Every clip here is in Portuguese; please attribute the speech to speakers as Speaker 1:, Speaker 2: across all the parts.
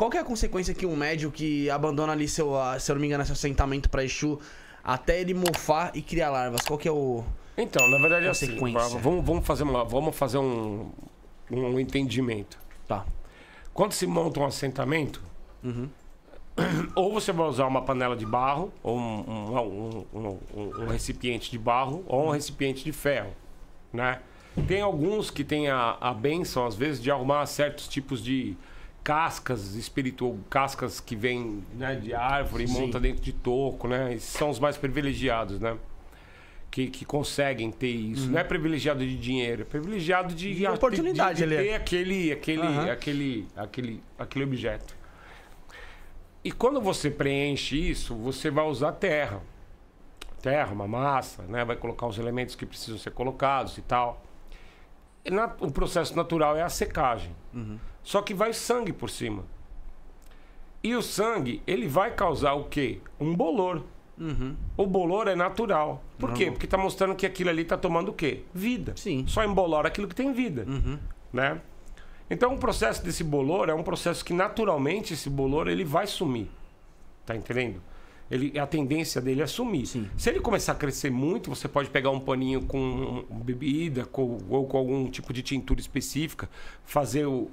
Speaker 1: Qual que é a consequência que um médio que abandona ali seu, ah, se eu não me engano, é seu assentamento pra Exu até ele mofar e criar larvas? Qual que é o. Então, na verdade é assim. Vamos, vamos fazer, uma, vamos fazer um, um entendimento. Tá. Quando se monta um assentamento, uhum. ou você vai usar uma panela de barro, ou um, um, um, um recipiente de barro, ou um recipiente de ferro. Né? Tem alguns que têm a, a benção, às vezes, de arrumar certos tipos de cascas espiritual, cascas que vêm né, de árvore Sim. e monta dentro de toco, né? Esses são os mais privilegiados, né? Que, que conseguem ter isso. Uhum. Não é privilegiado de dinheiro, é privilegiado de, de oportunidade, de, de ter aquele, aquele, uhum. aquele, aquele, aquele objeto. E quando você preenche isso, você vai usar terra. Terra, uma massa, né? Vai colocar os elementos que precisam ser colocados e tal. E na, o processo natural é a secagem. Uhum. Só que vai sangue por cima. E o sangue, ele vai causar o quê? Um bolor. Uhum. O bolor é natural. Por quê? Porque está mostrando que aquilo ali está tomando o quê? Vida. Sim. Só embolora aquilo que tem vida. Uhum. Né? Então, o processo desse bolor é um processo que naturalmente esse bolor ele vai sumir. Tá entendendo? Ele, a tendência dele é sumir. Sim. Se ele começar a crescer muito, você pode pegar um paninho com bebida com, ou com algum tipo de tintura específica, fazer o,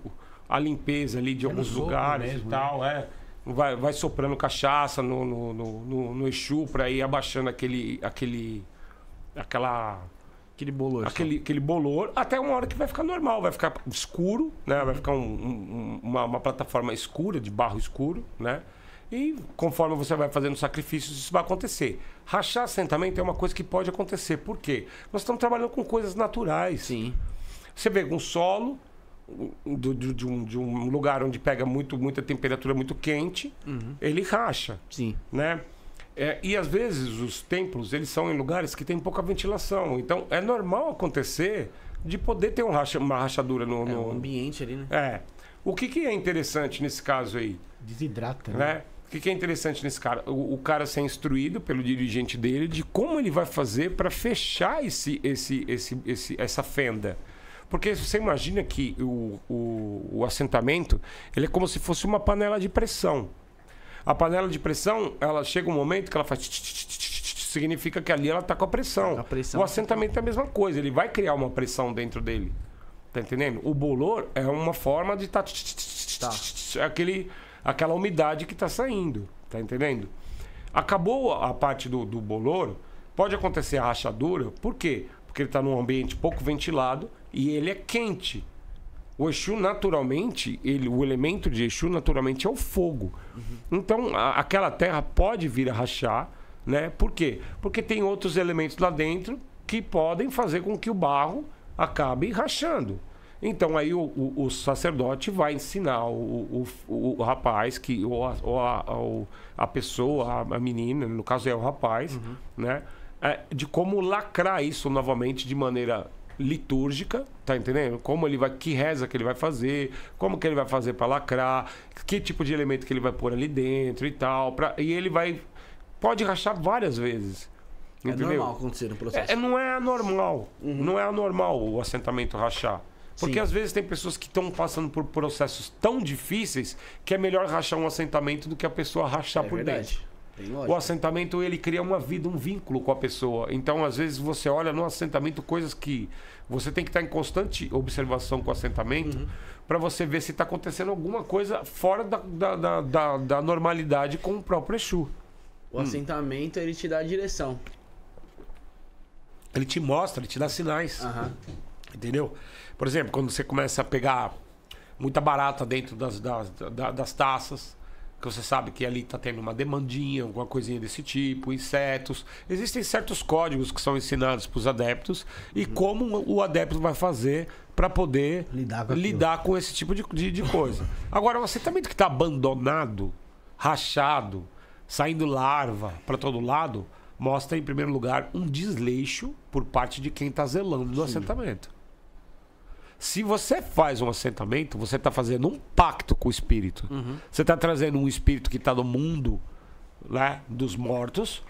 Speaker 1: a limpeza ali de é alguns lugares mesmo, e né? tal, né? é. Vai, vai soprando cachaça no, no, no, no, no Exu pra ir abaixando aquele. aquele. aquela. Aquele bolor. Aquele, aquele bolor, até uma hora que vai ficar normal, vai ficar escuro, né? Vai ficar um, um, uma, uma plataforma escura, de barro escuro, né? E conforme você vai fazendo sacrifícios, isso vai acontecer. Rachar assentamento é uma coisa que pode acontecer. Por quê? Nós estamos trabalhando com coisas naturais. Sim. Você pega um solo, do, do, de, um, de um lugar onde pega muito, muita temperatura muito quente, uhum. ele racha. Sim. Né? É, e às vezes os templos eles são em lugares que tem pouca ventilação. Então é normal acontecer de poder ter um racha, uma rachadura no, é, no... É, um ambiente ali, né? É. O que, que é interessante nesse caso aí? Desidrata, né? né? O que, que é interessante nesse cara? O, o, cara ser instruído pelo dirigente dele de como ele vai fazer para fechar esse, esse, esse, esse, essa fenda. Porque você imagina que o, o, o assentamento ele é como se fosse uma panela de pressão. A panela de pressão, ela chega um momento que ela faz. significa que ali ela está com a pressão. a pressão. O assentamento é a mesma coisa, ele vai criar uma pressão dentro dele. Tá entendendo? O bolor é uma forma de estar. Tá, tá. É aquele, aquela umidade que está saindo. Tá entendendo? Acabou a parte do, do bolor, pode acontecer a rachadura, por quê? Porque ele está num ambiente pouco ventilado, e ele é quente. O Exu, naturalmente, ele, o elemento de Exu, naturalmente, é o fogo. Uhum. Então, a, aquela terra pode vir a rachar, né? Por quê? Porque tem outros elementos lá dentro que podem fazer com que o barro acabe rachando. Então, aí o, o, o sacerdote vai ensinar o, o rapaz, que, ou, a, ou a, ou a pessoa, a, menina, no caso é o rapaz, uhum. né? É, de como lacrar isso novamente de maneira litúrgica, tá entendendo? Como ele vai, que reza que ele vai fazer, como que ele vai fazer para lacrar, que tipo de elemento que ele vai pôr ali dentro e tal, pra, e ele vai pode rachar várias vezes. É entendeu? normal acontecer no processo. É, é não é anormal. Uhum. Não é anormal o assentamento rachar. Porque Sim. às vezes tem pessoas que estão passando por processos tão difíceis que é melhor rachar um assentamento do que a pessoa rachar é por verdade. dentro. O assentamento ele cria uma vida, um vínculo com a pessoa. Então, às vezes você olha no assentamento coisas que você tem que estar em constante observação com o assentamento uhum. para você ver se está acontecendo alguma coisa fora da, da, da, da, da normalidade com o próprio Exu. O hum. assentamento ele te dá a direção. Ele te mostra, ele te dá sinais. Uhum. Entendeu? Por exemplo, quando você começa a pegar muita barata dentro das, das, das, das taças que você sabe que ali está tendo uma demandinha, alguma coisinha desse tipo, insetos. Existem certos códigos que são ensinados para os adeptos e uhum. como o adepto vai fazer para poder lidar, com, lidar com, esse tipo de, de, de coisa. Agora, você também que está abandonado, rachado, saindo larva para todo lado, mostra, em primeiro lugar, um desleixo por parte de quem está zelando do assentamento. Se você faz um assentamento, você está fazendo um pacto com o espírito. Uhum. Você está trazendo um espírito que está no mundo né, dos mortos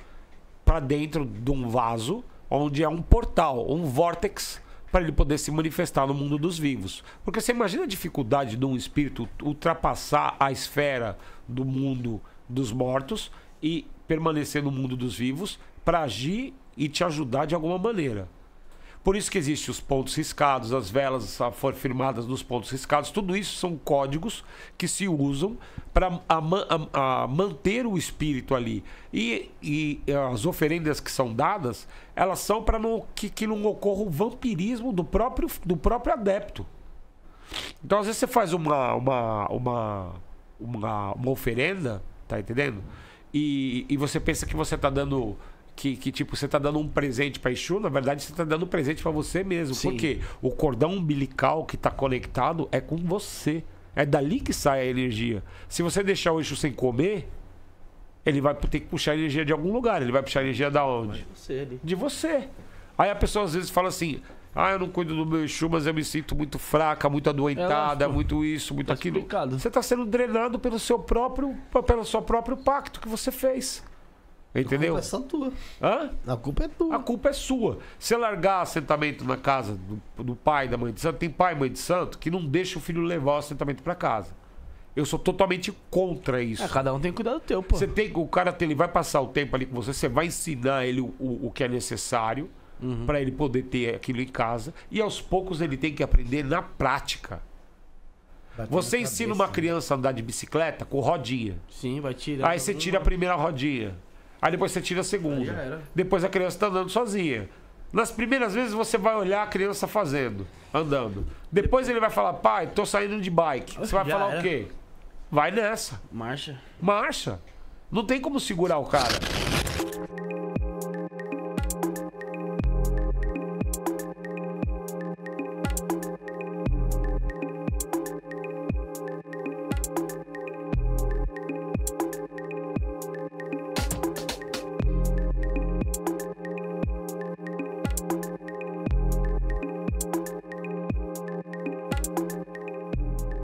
Speaker 1: para dentro de um vaso, onde é um portal, um vórtex para ele poder se manifestar no mundo dos vivos. Porque você imagina a dificuldade de um espírito ultrapassar a esfera do mundo dos mortos e permanecer no mundo dos vivos para agir e te ajudar de alguma maneira. Por isso que existem os pontos riscados, as velas foram firmadas nos pontos riscados, tudo isso são códigos que se usam para manter o espírito ali. E, e, as oferendas que são dadas, elas são para que, que, não ocorra o vampirismo do próprio, do próprio adepto. Então, às vezes, você faz uma, uma, uma, uma, uma oferenda, tá entendendo? E, e você pensa que você está dando que, que, tipo, você tá dando um presente pra Exu, na verdade você tá dando um presente para você mesmo. Sim. Porque o cordão umbilical que tá conectado é com você. É dali que sai a energia. Se você deixar o Exu sem comer, ele vai ter que puxar a energia de algum lugar. Ele vai puxar a energia da onde? Você, de você. Aí a pessoa às vezes fala assim: ah, eu não cuido do meu Exu, mas eu me sinto muito fraca, muito adoentada, é, muito isso, muito tá aquilo. Explicado. Você está sendo drenado pelo seu próprio, pelo seu próprio pacto que você fez. Entendeu? A culpa é sua. tua. Hã? A culpa é tua. A culpa é sua. Se largar assentamento na casa do, do pai da mãe de santo, tem pai e mãe de santo que não deixa o filho levar o assentamento para casa. Eu sou totalmente contra isso. É, cada um tem que cuidar do teu, pô. Você tem, o cara ele vai passar o tempo ali com você, você vai ensinar ele o, o, o que é necessário uhum. para ele poder ter aquilo em casa. E aos poucos ele tem que aprender na prática. Batendo você ensina cabeça, uma né? criança a andar de bicicleta com rodinha. Sim, vai tirar. Aí você tira a primeira rodinha. Aí depois você tira a segunda. Depois a criança está andando sozinha. Nas primeiras vezes você vai olhar a criança fazendo, andando. Depois ele vai falar, pai, tô saindo de bike. Você vai Já falar era. o quê? Vai nessa. Marcha. Marcha. Não tem como segurar o cara.